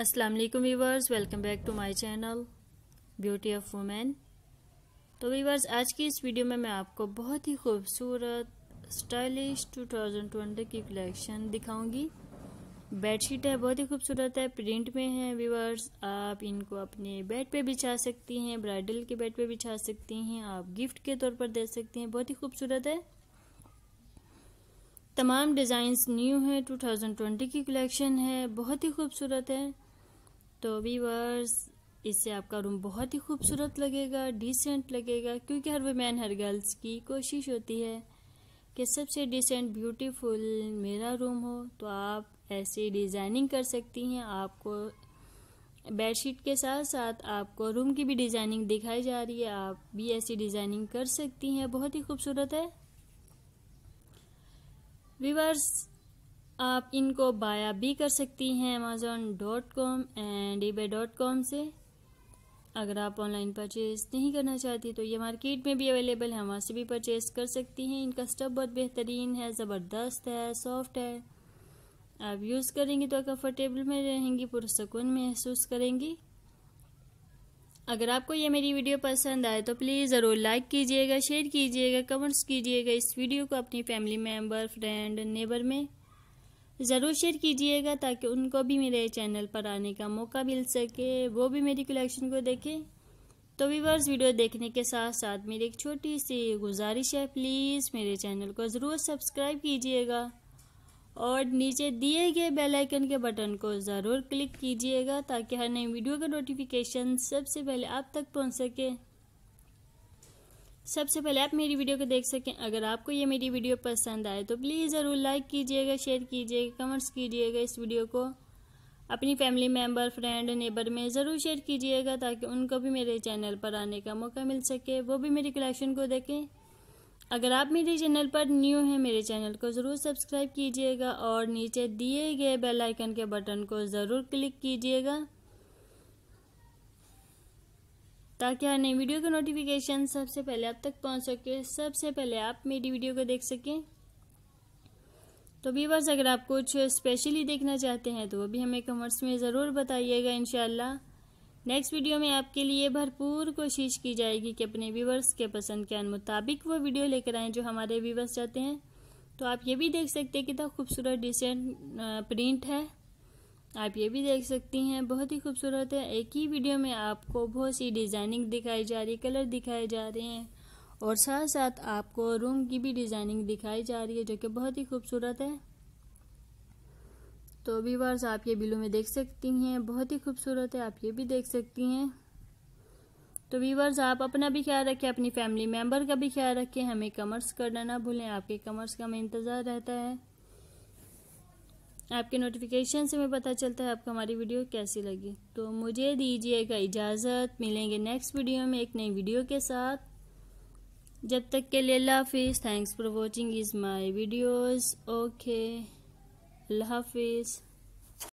अस्सलाम वालेकुम viewers welcome back to my channel beauty of women तो वीवर्स आज की इस वीडियो में मैं आपको बहुत ही खूबसूरत स्टाइलिश 2020 की कलेक्शन दिखाऊंगी बेडशीट है बहुत ही खूबसूरत है प्रिंट में है वीवर्स आप इनको अपने बेड पे बिछा सकती हैं ब्राइडल के बेड पे बिछा सकती हैं आप गिफ्ट के तौर पर दे सकती हैं बहुत ही खूबसूरत है तमाम डिज़ाइंस न्यू है 2020 की कलेक्शन है बहुत ही खूबसूरत है तो वीवर्स इससे आपका रूम बहुत ही खूबसूरत लगेगा डिसेंट लगेगा क्योंकि हर वमेन हर गर्ल्स की कोशिश होती है कि सबसे डिसेंट ब्यूटीफुल मेरा रूम हो तो आप ऐसी डिज़ाइनिंग कर सकती हैं आपको बेडशीट के साथ साथ आपको रूम की भी डिज़ाइनिंग दिखाई जा रही है आप भी ऐसी डिज़ाइनिंग कर सकती हैं बहुत ही खूबसूरत है विवर्स आप इनको बाया भी कर सकती हैं Amazon dot com and eBay dot com से अगर आप ऑनलाइन परचेज़ नहीं करना चाहती तो ये मार्केट में भी अवेलेबल है वहाँ से भी परचेज़ कर सकती हैं इनका स्टफ बहुत बेहतरीन है ज़बरदस्त है सॉफ्ट है आप यूज़ करेंगी तो कंफर्टेबल में रहेंगी पुरसकून महसूस करेंगी अगर आपको ये मेरी वीडियो पसंद आए तो प्लीज़ ज़रूर लाइक कीजिएगा शेयर कीजिएगा कमेंट्स कीजिएगा इस वीडियो को अपनी फैमिली मेम्बर फ्रेंड नेबर में ज़रूर शेयर कीजिएगा ताकि उनको भी मेरे चैनल पर आने का मौका मिल सके वो भी मेरी कलेक्शन को देखें तो वीवर्स वीडियो देखने के साथ साथ मेरी एक छोटी सी गुजारिश है प्लीज़ मेरे चैनल को ज़रूर सब्सक्राइब कीजिएगा और नीचे दिए गए बेल आइकन के बटन को ज़रूर क्लिक कीजिएगा ताकि हर नई वीडियो का नोटिफिकेशन सबसे पहले आप तक पहुंच सके सबसे पहले आप मेरी वीडियो को देख सकें अगर आपको ये मेरी वीडियो पसंद आए तो प्लीज़ ज़रूर लाइक कीजिएगा शेयर कीजिएगा कमेंट्स कीजिएगा इस वीडियो को अपनी फैमिली मेम्बर फ्रेंड नेबर में ज़रूर शेयर कीजिएगा ताकि उनको भी मेरे चैनल पर आने का मौका मिल सके वो भी मेरी कलेक्शन को देखें अगर आप मेरे चैनल पर न्यू हैं मेरे चैनल को ज़रूर सब्सक्राइब कीजिएगा और नीचे दिए गए बेल आइकन के बटन को ज़रूर क्लिक कीजिएगा ताकि हर नई वीडियो का नोटिफिकेशन सबसे पहले आप तक पहुंच सके सबसे पहले आप मेरी वीडियो को देख सकें तो बस अगर आप कुछ स्पेशली देखना चाहते हैं तो वो भी हमें कमेंट्स में ज़रूर बताइएगा इन नेक्स्ट वीडियो में आपके लिए भरपूर कोशिश की जाएगी कि अपने व्यूवर्स के पसंद के मुताबिक वो वीडियो लेकर आएँ जो हमारे व्यूवर्स चाहते हैं तो आप ये भी देख सकते हैं कितना खूबसूरत डिसेंट प्रिंट है आप ये भी देख सकती हैं बहुत ही खूबसूरत है एक ही वीडियो में आपको बहुत सी डिज़ाइनिंग दिखाई जा रही है कलर दिखाए जा रहे हैं और साथ साथ आपको रूम की भी डिज़ाइनिंग दिखाई जा रही है जो कि बहुत ही खूबसूरत है तो वीवर्स आप ये बिलू में देख सकती हैं बहुत ही खूबसूरत है आप ये भी देख सकती हैं तो वीवर्स आप अपना भी ख्याल रखें अपनी फैमिली मेम्बर का भी ख्याल रखें हमें कमर्स करना ना भूलें आपके कमर्स का हमें इंतज़ार रहता है आपके नोटिफिकेशन से हमें पता चलता है आपको हमारी वीडियो कैसी लगी तो मुझे दीजिएगा इजाज़त मिलेंगे नेक्स्ट वीडियो में एक नई वीडियो के साथ जब तक के लिए अल्लाह हाफिज़ thanks for watching is my videos okay अल्लाह हाफिज़